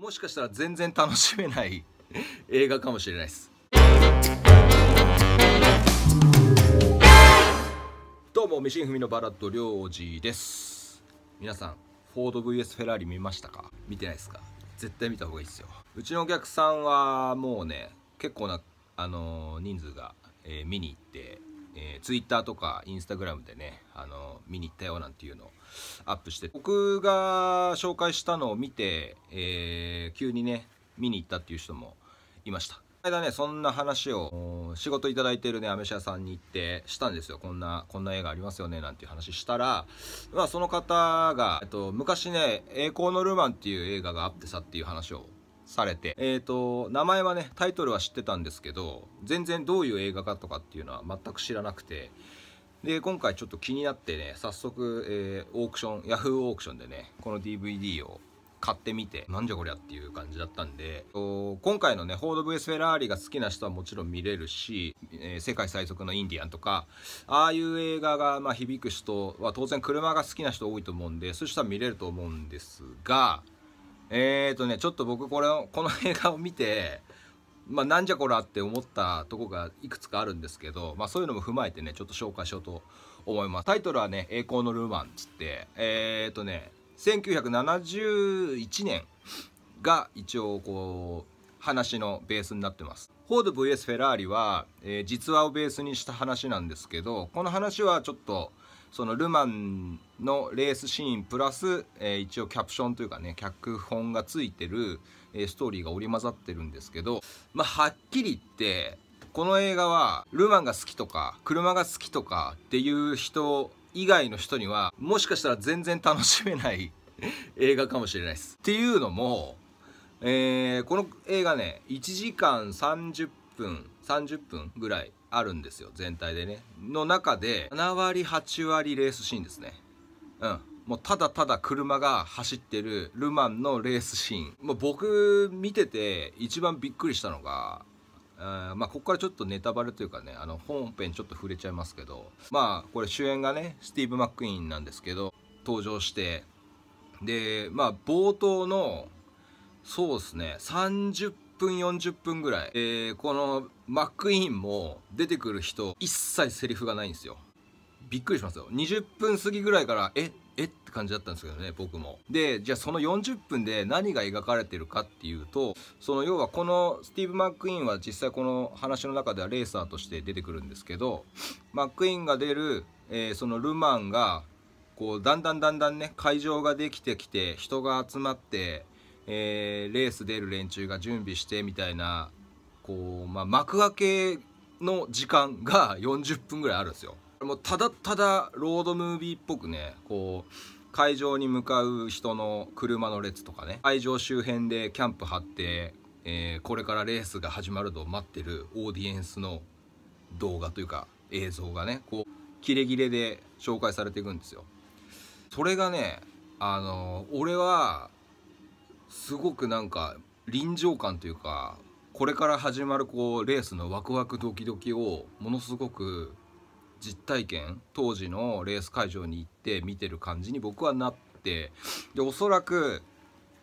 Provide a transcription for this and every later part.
もしかしたら全然楽しめない 映画かもしれないですどうもミシン踏みのバラッド良二です皆さんフォード VS フェラーリ見ましたか見てないですか絶対見た方がいいですようちのお客さんはもうね結構なあのー、人数が、えー、見に行ってえー、Twitter とか Instagram でね、あの見に行ったよなんていうのをアップして僕が紹介したのを見て、えー、急にね見に行ったっていう人もいました。この間ねそんな話を仕事頂いてるねアメ車屋さんに行ってしたんですよこんなこんな映画ありますよねなんていう話したら、まあ、その方が、えっと、昔ね「栄光のルマン」っていう映画があってさっていう話をされて、えっ、ー、と、名前はね、タイトルは知ってたんですけど、全然どういう映画かとかっていうのは全く知らなくて、で、今回ちょっと気になってね、早速、えー、オークション、ヤフーオークションでね、この DVD を買ってみて、なんじゃこりゃっていう感じだったんで、今回のね、フォードエス・フェラーリが好きな人はもちろん見れるし、えー、世界最速のインディアンとか、ああいう映画がまあ響く人は当然車が好きな人多いと思うんで、そうしたら見れると思うんですが、えーとねちょっと僕これこの映画を見てまあ、なんじゃこらって思ったとこがいくつかあるんですけど、まあ、そういうのも踏まえてねちょっと紹介しようと思いますタイトルはね「栄光のルーマン」っつってえっ、ー、とね1971年が一応こう話のベースになってますフォード VS フェラーリは、えー、実話をベースにした話なんですけどこの話はちょっとそのル・マンのレースシーンプラス、えー、一応キャプションというかね脚本がついてる、えー、ストーリーが織り交ざってるんですけど、まあ、はっきり言ってこの映画はル・マンが好きとか車が好きとかっていう人以外の人にはもしかしたら全然楽しめない 映画かもしれないです。っていうのも、えー、この映画ね1時間30分30分ぐらいあるんですよ全体でねの中で7割8割レースシーンですねうんもうただただ車が走ってるルマンのレースシーンもう僕見てて一番びっくりしたのがあまあ、ここからちょっとネタバレというかねあの本編ちょっと触れちゃいますけどまあこれ主演がねスティーブ・マック・イーンなんですけど登場してでまあ冒頭のそうですね30分40分ぐらい、えー、このマックイーンも出てくる人一切セリフがないんですよびっくりしますよ20分過ぎぐらいからええって感じだったんですけどね僕もでじゃあその40分で何が描かれてるかっていうとその要はこのスティーブ・マック・イーンは実際この話の中ではレーサーとして出てくるんですけどマック・イーンが出る、えー、そのル・マンがこうだんだんだんだんね会場ができてきて人が集まってえー、レース出る連中が準備してみたいなこう、まあ、幕開けの時間が40 分ぐらいあるんですよ。もうただただロードムービーっぽくねこう会場に向かう人の車の列とかね会場周辺でキャンプ張って、えー、これからレースが始まるのを待ってるオーディエンスの動画というか映像がねこうキレキレで紹介されていくんですよ。それがねあの俺はすごくなんか臨場感というかこれから始まるこうレースのワクワクドキドキをものすごく実体験当時のレース会場に行って見てる感じに僕はなってでおそらく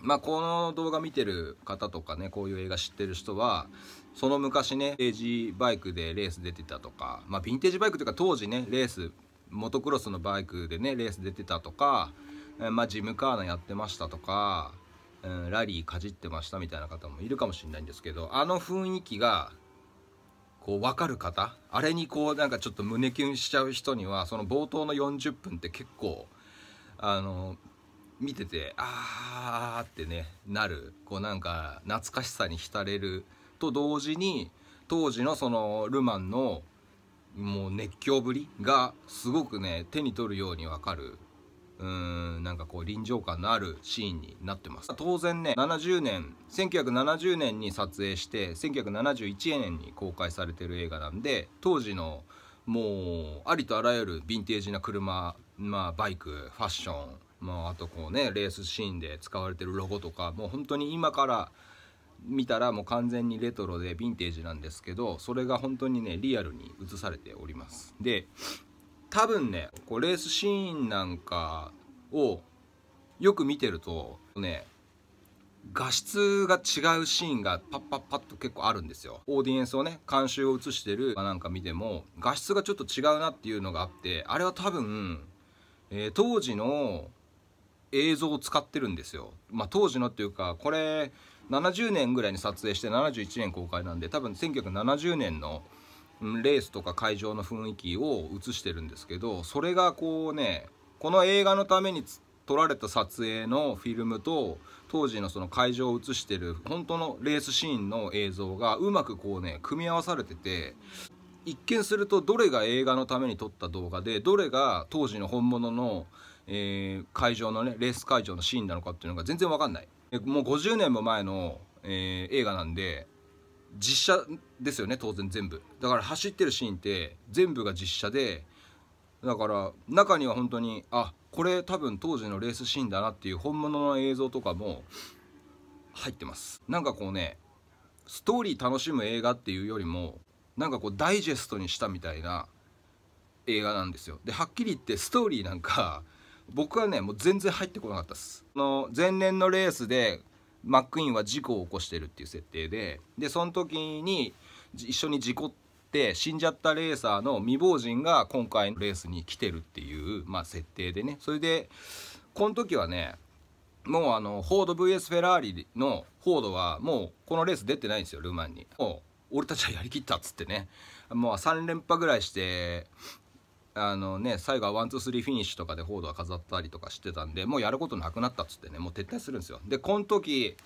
まあ、この動画見てる方とかねこういう映画知ってる人はその昔ねヴンテージバイクでレース出てたとかまあヴィンテージバイクというか当時ねレースモトクロスのバイクでねレース出てたとか、まあ、ジムカーナやってましたとかうん、ラリーかじってましたみたいな方もいるかもしれないんですけどあの雰囲気がこう分かる方あれにこうなんかちょっと胸キュンしちゃう人にはその冒頭の40分って結構あの見ててあーってねなるこうなんか懐かしさに浸れると同時に当時のそのルマンのもう熱狂ぶりがすごくね手に取るように分かるうーんなんかこう臨場感のあるシーンになってます当然ね70年1970年に撮影して1971年に公開されてる映画なんで当時のもうありとあらゆるヴィンテージな車、まあ、バイクファッション、まあ、あとこうねレースシーンで使われてるロゴとかもう本当に今から見たらもう完全にレトロでヴィンテージなんですけどそれが本当にねリアルに映されておりますで多分ねこうレースシーンなんかをよく見てるとね画質が違うシーンがパッパッパッと結構あるんですよオーディエンスをね監修を映してるなんか見ても画質がちょっと違うなっていうのがあってあれは多分、えー、当時の映像を使ってるんですよまあ当時のっていうかこれ70年ぐらいに撮影して71年公開なんで多分1970年のレースとか会場の雰囲気を映してるんですけどそれがこうねこの映画のために撮られた撮影のフィルムと当時のその会場を映してる本当のレースシーンの映像がうまくこうね組み合わされてて一見するとどれが映画のために撮った動画でどれが当時の本物の、えー、会場のねレース会場のシーンなのかっていうのが全然わかんない。もう50年も前の、えー、映画なんで実写ですよね当然全部だから走ってるシーンって全部が実写でだから中には本当にあこれ多分当時のレースシーンだなっていう本物の映像とかも入ってますなんかこうねストーリー楽しむ映画っていうよりもなんかこうダイジェストにしたみたいな映画なんですよではっきり言ってストーリーなんか僕はねもう全然入ってこなかったですの前年のレースでマックイーンは事故を起こしてるっていう設定ででその時に一緒に事故って死んじゃったレーサーの未亡人が今回のレースに来てるっていう、まあ、設定でねそれでこの時はねもうあのフォード VS フェラーリのフォードはもうこのレース出てないんですよル・ーマンに。もう俺たちはやりきったっつってねもう3連覇ぐらいしてあのね最後はワンツースリーフィニッシュとかでフォードは飾ったりとかしてたんでもうやることなくなったっつってねもう撤退するんですよ。でこの時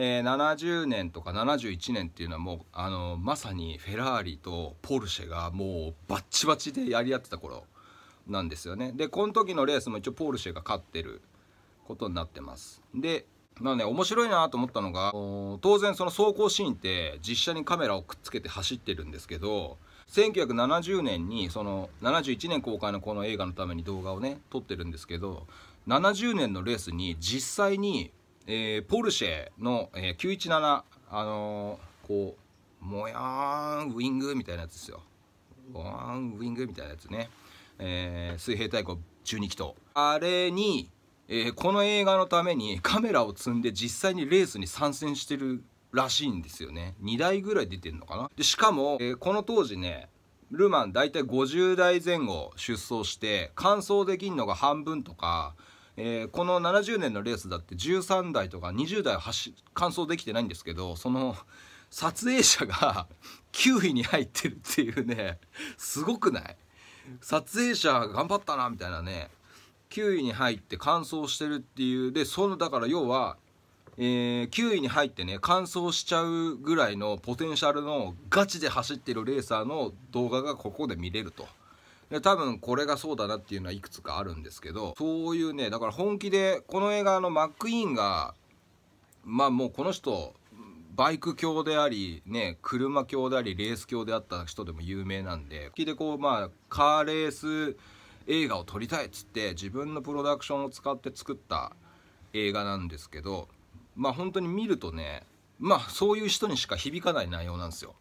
えー、70年とか71年っていうのはもうあのまさにフェラーリとポルシェがもうバッチバチでやり合ってた頃なんですよねでこの時のレースも一応ポルシェが勝ってることになってますでまあね面白いなと思ったのが当然その走行シーンって実写にカメラをくっつけて走ってるんですけど1970年にその71年公開のこの映画のために動画をね撮ってるんですけど70年のレースに実際にえー、ポルシェの、えー、917あのー、こうもやーんウィングみたいなやつですよボーンウィングみたいなやつね、えー、水平対向12気筒あれに、えー、この映画のためにカメラを積んで実際にレースに参戦してるらしいんですよね2台ぐらい出てんのかなでしかも、えー、この当時ねルマン大体50台前後出走して完走できんのが半分とかえー、この70年のレースだって13台とか20台は完走できてないんですけどその撮影者が9位に入ってるっていうねすごくない撮影者頑張ったなみたいなね9位に入って完走してるっていうでそのだから要は、えー、9位に入ってね完走しちゃうぐらいのポテンシャルのガチで走ってるレーサーの動画がここで見れると。で多分これがそうだなっていうのはいくつかあるんですけどそういうねだから本気でこの映画のマック・イーンがまあもうこの人バイク教であり、ね、車卿でありレース教であった人でも有名なんで本気でこうまあカーレース映画を撮りたいっつって自分のプロダクションを使って作った映画なんですけどまあ本当に見るとねまあそういう人にしか響かない内容なんですよ。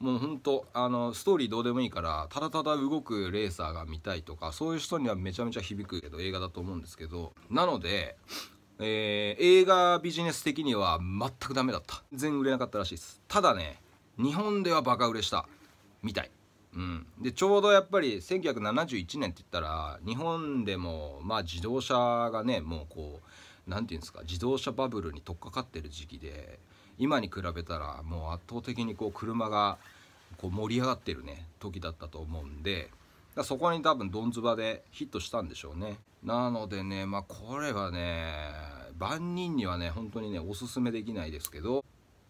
もうほんとあのストーリーどうでもいいからただただ動くレーサーが見たいとかそういう人にはめちゃめちゃ響くけど映画だと思うんですけどなので、えー、映画ビジネス的には全くダメだった全然売れなかったらしいですただね日本ではバカ売れしたみたいうん、でちょうどやっぱり1971年って言ったら日本でもまあ自動車がねもうこう何て言うんですか自動車バブルに取っかかってる時期で今に比べたらもう圧倒的にこう車がこう盛り上がってるね時だったと思うんでそこに多分ドンズバでヒットしたんでしょうねなのでねまあこれはね万人にはね本当にねおすすめできないですけど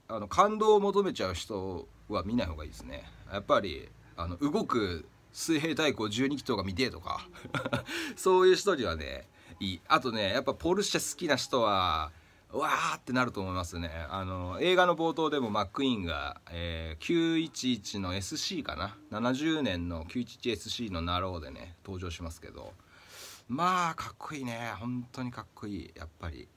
あの感動を求めちゃう人は見ない方がいいですねやっぱりあの動く水平対向12気筒が見てとか そういう人にはねいいあとねやっぱポルシェ好きな人はわーってなると思いますねあの映画の冒頭でもマックイーンが、えー、911の SC かな70年の 911SC のナローでね登場しますけどまあかっこいいね本当にかっこいいやっぱり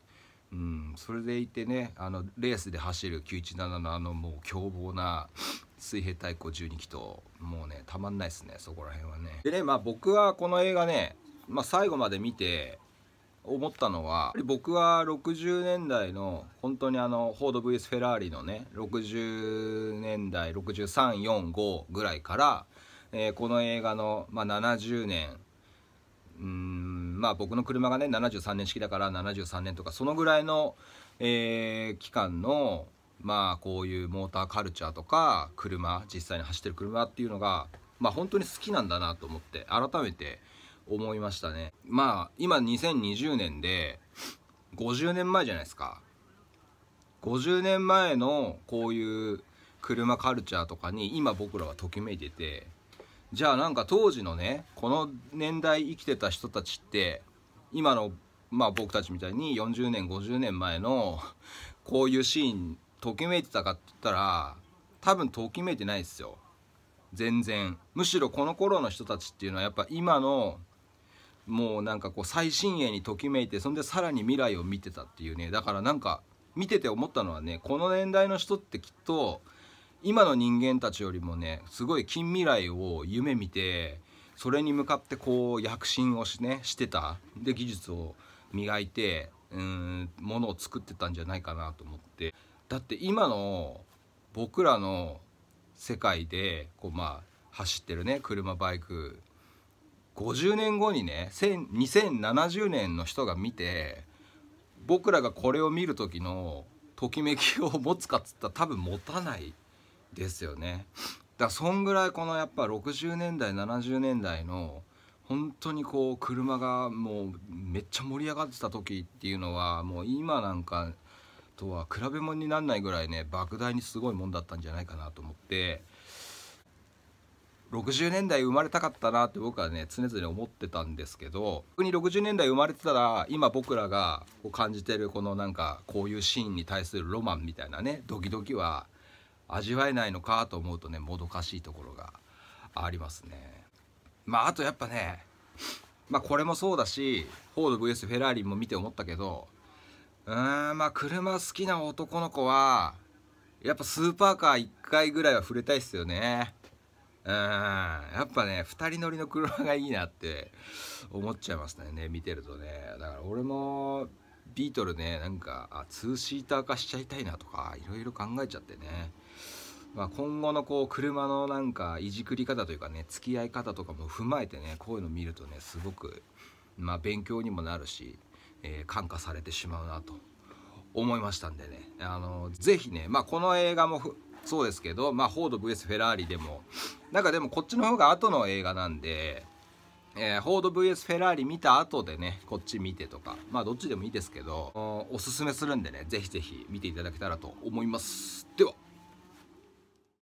うんそれでいてねあのレースで走る917のあのもう凶暴な水平対抗12機ともうねたまんないですねそこら辺はねでねまあ僕はこの映画ね、まあ、最後まで見て思ったのは僕は60年代の本当にあのフォード VS フェラーリのね60年代6 3 4 5ぐらいから、えー、この映画の、まあ、70年うんまあ僕の車がね73年式だから73年とかそのぐらいの、えー、期間のまあこういうモーターカルチャーとか車実際に走ってる車っていうのがまあ本当に好きなんだなと思って改めて思いましたねまあ今2020年で50年前じゃないですか50年前のこういう車カルチャーとかに今僕らはときめいててじゃあなんか当時のねこの年代生きてた人たちって今のまあ僕たちみたいに40年50年前のこういうシーンときめいてたかって言ったら多分ときめいてないですよ全然むしろこの頃の人たちっていうのはやっぱ今のもうなんかこう最新鋭にときめいてそんでさらに未来を見てたっていうねだからなんか見てて思ったのはねこの年代の人ってきっと今の人間たちよりもねすごい近未来を夢見てそれに向かってこう躍進をし,、ね、してたで技術を磨いてうんものを作ってたんじゃないかなと思ってだって今の僕らの世界でこうまあ走ってるね車バイク50年後にね2070年の人が見て僕らがこれを見る時のときめきを持つかっつったら多分持たないですよね。だからそんぐらいこのやっぱ60年代70年代の本当にこう車がもうめっちゃ盛り上がってた時っていうのはもう今なんかとは比べ物になんないぐらいね莫大にすごいもんだったんじゃないかなと思って。60年代生まれたかったなって僕はね常々思ってたんですけど逆に60年代生まれてたら今僕らがこう感じてるこのなんかこういうシーンに対するロマンみたいなねドキドキは味わえないのかと思うとねもどかしいところがありますね。まああとやっぱねまあこれもそうだしフォード VS フェラーリも見て思ったけどうーんまあ車好きな男の子はやっぱスーパーカー1回ぐらいは触れたいっすよね。やっぱね2人乗りの車がいいなって思っちゃいますね見てるとねだから俺もビートルねなんかあ2シーター化しちゃいたいなとかいろいろ考えちゃってね、まあ、今後のこう車のなんかいじくり方というかね付き合い方とかも踏まえてねこういうの見るとねすごく、まあ、勉強にもなるし、えー、感化されてしまうなと思いましたんでね、あのぜひね、まあ、この映画もそうですけど、まあ、フォード VS フェラーリでも、なんかでもこっちの方が後の映画なんで、えー、フォード VS フェラーリ見た後でね、こっち見てとか、まあどっちでもいいですけど、おすすめするんでね、ぜひぜひ見ていただけたらと思います。では。